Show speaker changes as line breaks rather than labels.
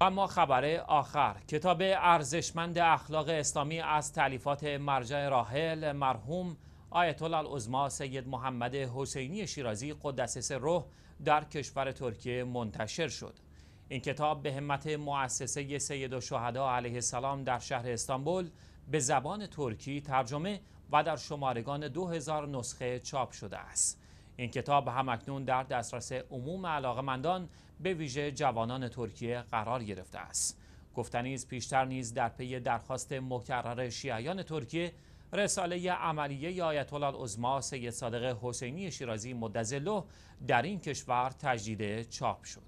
اما خبر آخر کتاب ارزشمند اخلاق اسلامی از تعلیفات مرجع راحل مرحوم آیت الله العظما سید محمد حسینی شیرازی قدس روح در کشور ترکیه منتشر شد این کتاب به همت مؤسسه سید و شهدا علیه السلام در شهر استانبول به زبان ترکی ترجمه و در شمارگان 2000 نسخه چاپ شده است این کتاب هم اکنون در دسترس عموم مندان به ویژه جوانان ترکیه قرار گرفته است گفتنیز پیشتر نیز در پی درخواست مکرر شیعیان ترکیه رساله عملیه آیت الله العظما سید صادق حسینی شیرازی مدزلو در این کشور تجدید چاپ شد